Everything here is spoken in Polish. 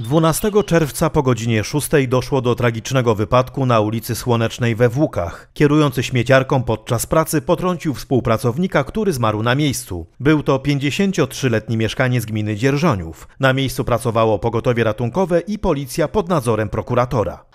12 czerwca po godzinie 6 doszło do tragicznego wypadku na ulicy Słonecznej we Włókach. Kierujący śmieciarką podczas pracy potrącił współpracownika, który zmarł na miejscu. Był to 53-letni mieszkaniec gminy Dzierżoniów. Na miejscu pracowało pogotowie ratunkowe i policja pod nadzorem prokuratora.